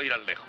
Ir irán lejos.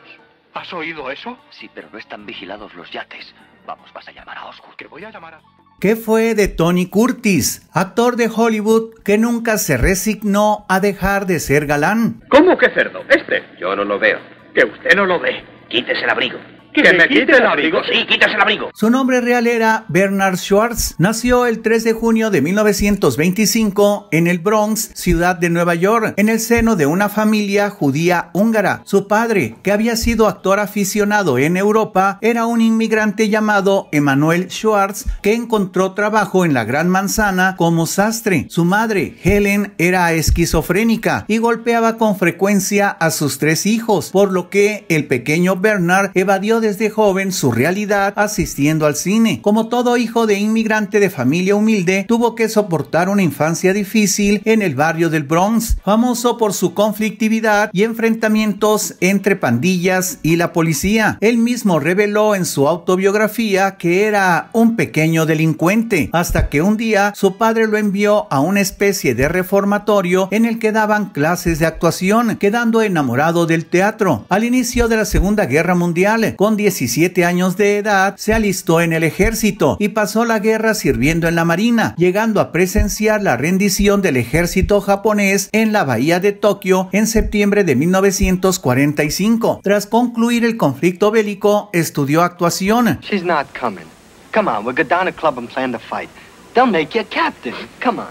¿Has oído eso? Sí, pero no están vigilados los yates. Vamos, vas a llamar a Oscar. Que voy a llamar a... ¿Qué fue de Tony Curtis, actor de Hollywood que nunca se resignó a dejar de ser galán? ¿Cómo que cerdo? Este. Yo no lo veo. Que usted no lo ve. Quítese el abrigo el Su nombre real era Bernard Schwartz. Nació el 3 de junio de 1925 en el Bronx, ciudad de Nueva York, en el seno de una familia judía húngara. Su padre, que había sido actor aficionado en Europa, era un inmigrante llamado Emanuel Schwartz, que encontró trabajo en la Gran Manzana como sastre. Su madre, Helen, era esquizofrénica y golpeaba con frecuencia a sus tres hijos, por lo que el pequeño Bernard evadió desde joven su realidad asistiendo al cine. Como todo hijo de inmigrante de familia humilde, tuvo que soportar una infancia difícil en el barrio del Bronx, famoso por su conflictividad y enfrentamientos entre pandillas y la policía. Él mismo reveló en su autobiografía que era un pequeño delincuente, hasta que un día su padre lo envió a una especie de reformatorio en el que daban clases de actuación, quedando enamorado del teatro. Al inicio de la Segunda Guerra Mundial, con 17 años de edad, se alistó en el ejército y pasó la guerra sirviendo en la marina, llegando a presenciar la rendición del ejército japonés en la bahía de Tokio en septiembre de 1945. Tras concluir el conflicto bélico, estudió actuación. not coming. Come on, club and plan fight. make captain. Come on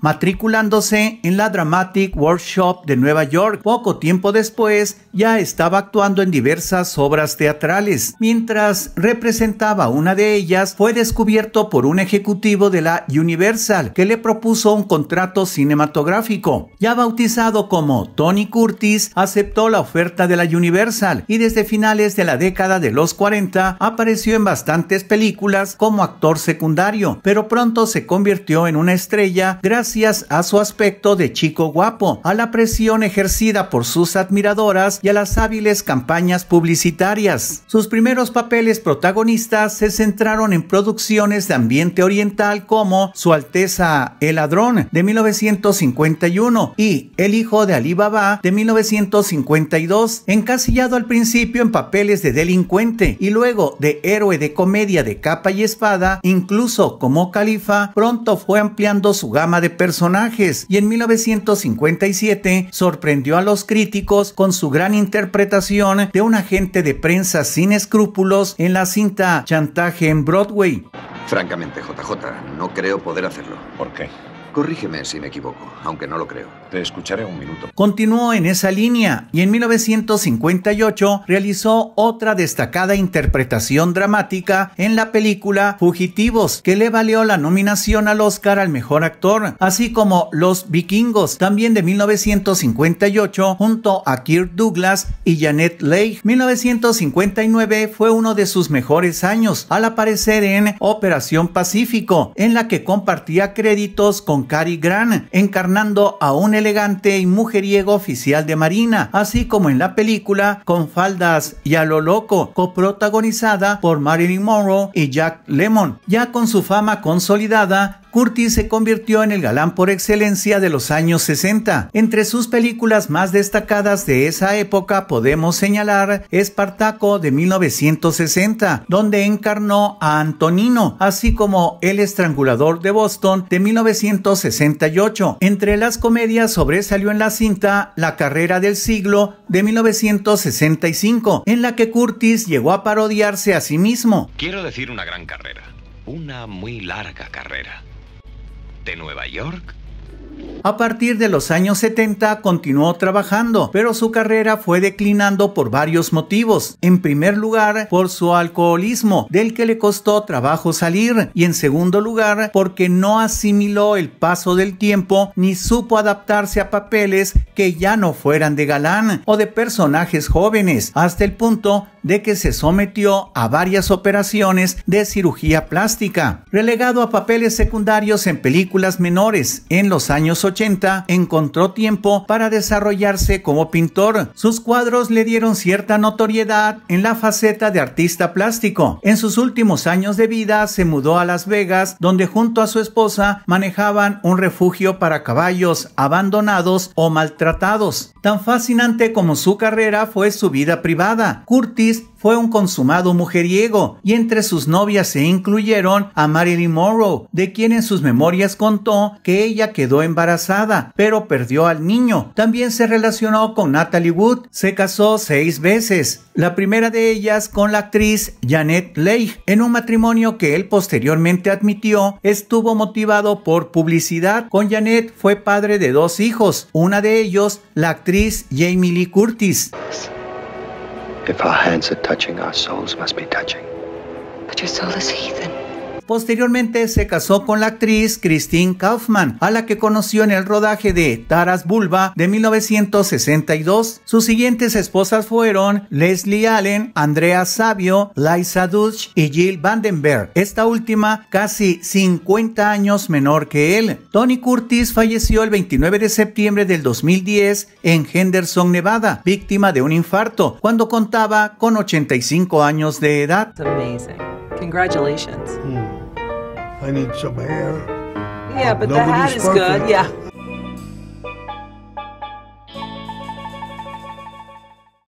matriculándose en la Dramatic Workshop de Nueva York. Poco tiempo después ya estaba actuando en diversas obras teatrales. Mientras representaba una de ellas, fue descubierto por un ejecutivo de la Universal que le propuso un contrato cinematográfico. Ya bautizado como Tony Curtis, aceptó la oferta de la Universal y desde finales de la década de los 40 apareció en bastantes películas como actor secundario, pero pronto se convirtió en una estrella gracias gracias a su aspecto de chico guapo, a la presión ejercida por sus admiradoras y a las hábiles campañas publicitarias. Sus primeros papeles protagonistas se centraron en producciones de ambiente oriental como Su Alteza el Ladrón de 1951 y El Hijo de Alibaba de 1952, encasillado al principio en papeles de delincuente y luego de héroe de comedia de capa y espada, incluso como califa, pronto fue ampliando su gama de personajes y en 1957 sorprendió a los críticos con su gran interpretación de un agente de prensa sin escrúpulos en la cinta Chantaje en Broadway. Francamente, JJ, no creo poder hacerlo. ¿Por qué? Corrígeme si me equivoco, aunque no lo creo. Te escucharé un minuto. Continuó en esa línea y en 1958 realizó otra destacada interpretación dramática en la película Fugitivos, que le valió la nominación al Oscar al Mejor Actor, así como Los Vikingos, también de 1958, junto a Kirk Douglas y Janet Leigh. 1959 fue uno de sus mejores años al aparecer en Operación Pacífico, en la que compartía créditos con Cary Grant, encarnando a un elegante y mujeriego oficial de Marina, así como en la película Con Faldas y a lo Loco, coprotagonizada por Marilyn Monroe y Jack Lemmon. Ya con su fama consolidada, Curtis se convirtió en el galán por excelencia de los años 60. Entre sus películas más destacadas de esa época podemos señalar Espartaco de 1960, donde encarnó a Antonino, así como El estrangulador de Boston de 1960 1968. Entre las comedias sobresalió en la cinta La carrera del siglo de 1965, en la que Curtis llegó a parodiarse a sí mismo. Quiero decir una gran carrera, una muy larga carrera. De Nueva York a partir de los años 70 continuó trabajando, pero su carrera fue declinando por varios motivos. En primer lugar, por su alcoholismo, del que le costó trabajo salir, y en segundo lugar, porque no asimiló el paso del tiempo ni supo adaptarse a papeles que ya no fueran de galán o de personajes jóvenes, hasta el punto de que se sometió a varias operaciones de cirugía plástica, relegado a papeles secundarios en películas menores. En los años 80 encontró tiempo para desarrollarse como pintor. Sus cuadros le dieron cierta notoriedad en la faceta de artista plástico. En sus últimos años de vida se mudó a Las Vegas, donde junto a su esposa manejaban un refugio para caballos abandonados o maltratados. Tan fascinante como su carrera fue su vida privada. Curtis fue un consumado mujeriego y entre sus novias se incluyeron a Marilyn Monroe, de quien en sus memorias contó que ella quedó embarazada, pero perdió al niño. También se relacionó con Natalie Wood, se casó seis veces, la primera de ellas con la actriz Janet Leigh, en un matrimonio que él posteriormente admitió estuvo motivado por publicidad. Con Janet fue padre de dos hijos, una de ellos la actriz Jamie Lee Curtis. If our hands are touching, our souls must be touching. But your soul is heathen. Posteriormente se casó con la actriz Christine Kaufman, a la que conoció en el rodaje de Taras Bulba de 1962. Sus siguientes esposas fueron Leslie Allen, Andrea Savio, Liza Dutch y Jill Vandenberg, esta última casi 50 años menor que él. Tony Curtis falleció el 29 de septiembre del 2010 en Henderson, Nevada, víctima de un infarto, cuando contaba con 85 años de edad. Congratulations. Hmm. I need some hair. Yeah, but the hat is perfect. good. Yeah.